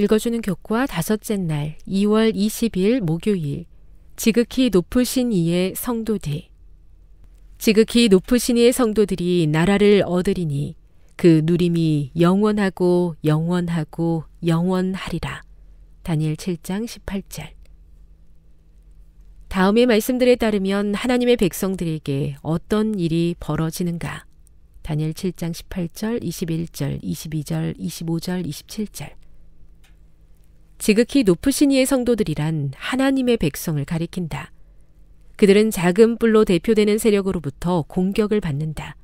읽어주는 교과 다섯째 날 2월 20일 목요일 지극히 높으신 이의 성도들 지극히 높으신 이의 성도들이 나라를 얻으리니 그 누림이 영원하고 영원하고 영원하리라. 다니엘 7장 18절 다음의 말씀들에 따르면 하나님의 백성들에게 어떤 일이 벌어지는가? 다니엘 7장 18절, 21절, 22절, 25절, 27절 지극히 높으신 이의 성도들이란 하나님의 백성을 가리킨다. 그들은 작은 뿔로 대표되는 세력으로부터 공격을 받는다.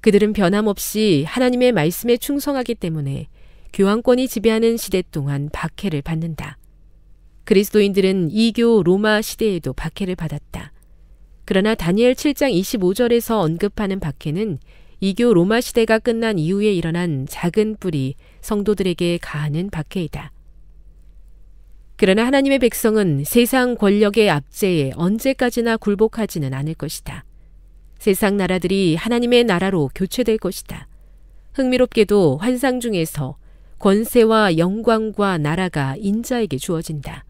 그들은 변함없이 하나님의 말씀에 충성하기 때문에 교황권이 지배하는 시대 동안 박해를 받는다. 그리스도인들은 이교 로마 시대에도 박해를 받았다. 그러나 다니엘 7장 25절에서 언급하는 박해는 이교 로마 시대가 끝난 이후에 일어난 작은 뿔이 성도들에게 가하는 박해이다. 그러나 하나님의 백성은 세상 권력의 압제에 언제까지나 굴복하지는 않을 것이다. 세상 나라들이 하나님의 나라로 교체될 것이다. 흥미롭게도 환상 중에서 권세와 영광과 나라가 인자에게 주어진다.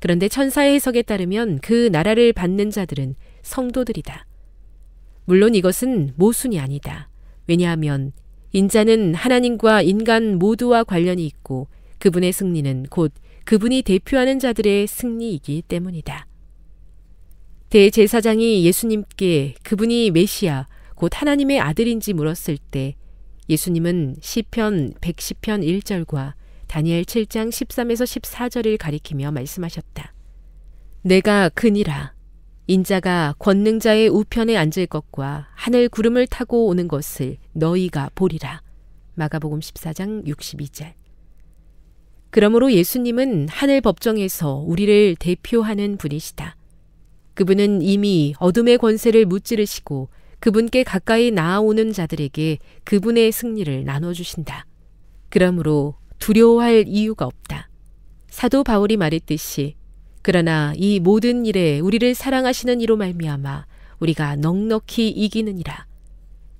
그런데 천사의 해석에 따르면 그 나라를 받는 자들은 성도들이다. 물론 이것은 모순이 아니다. 왜냐하면 인자는 하나님과 인간 모두와 관련이 있고 그분의 승리는 곧 그분이 대표하는 자들의 승리이기 때문이다. 대제사장이 예수님께 그분이 메시아, 곧 하나님의 아들인지 물었을 때 예수님은 시편 110편 1절과 다니엘 7장 13에서 14절을 가리키며 말씀하셨다. 내가 그니라. 인자가 권능자의 우편에 앉을 것과 하늘 구름을 타고 오는 것을 너희가 보리라. 마가복음 14장 62절. 그러므로 예수님은 하늘 법정에서 우리를 대표하는 분이시다. 그분은 이미 어둠의 권세를 무찌르시고 그분께 가까이 나아오는 자들에게 그분의 승리를 나눠주신다. 그러므로 두려워할 이유가 없다. 사도 바울이 말했듯이 그러나 이 모든 일에 우리를 사랑하시는 이로 말미암아 우리가 넉넉히 이기는이라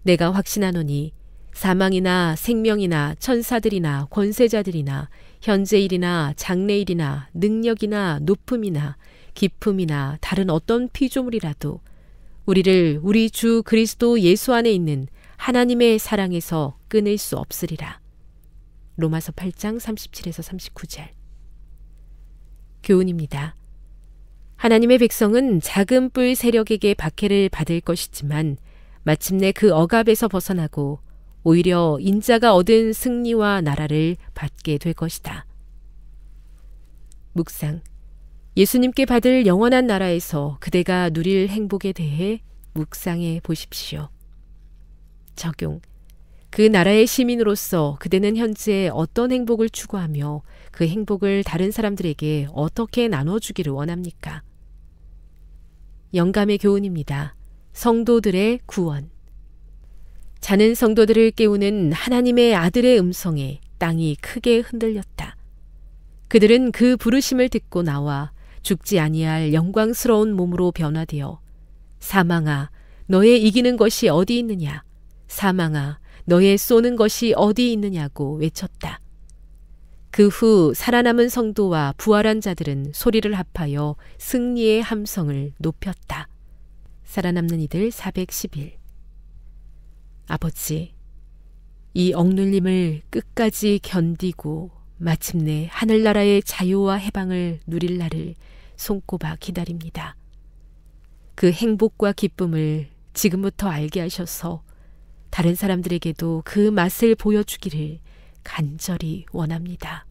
내가 확신하노니 사망이나 생명이나 천사들이나 권세자들이나 현재일이나 장래일이나 능력이나 높음이나 기품이나 다른 어떤 피조물이라도 우리를 우리 주 그리스도 예수 안에 있는 하나님의 사랑에서 끊을 수 없으리라. 로마서 8장 37에서 39절. 교훈입니다. 하나님의 백성은 작은 뿔 세력에게 박해를 받을 것이지만 마침내 그 억압에서 벗어나고 오히려 인자가 얻은 승리와 나라를 받게 될 것이다. 묵상. 예수님께 받을 영원한 나라에서 그대가 누릴 행복에 대해 묵상해 보십시오. 적용. 그 나라의 시민으로서 그대는 현재 어떤 행복을 추구하며 그 행복을 다른 사람들에게 어떻게 나눠주기를 원합니까? 영감의 교훈입니다. 성도들의 구원. 자는 성도들을 깨우는 하나님의 아들의 음성에 땅이 크게 흔들렸다. 그들은 그 부르심을 듣고 나와 죽지 아니할 영광스러운 몸으로 변화되어 사망아 너의 이기는 것이 어디 있느냐 사망아 너의 쏘는 것이 어디 있느냐고 외쳤다. 그 후 살아남은 성도와 부활한 자들은 소리를 합하여 승리의 함성을 높였다. 살아남는 이들 411 아버지, 이 억눌림을 끝까지 견디고 마침내 하늘나라의 자유와 해방을 누릴 날을 손꼽아 기다립니다. 그 행복과 기쁨을 지금부터 알게 하셔서 다른 사람들에게도 그 맛을 보여주기를 간절히 원합니다.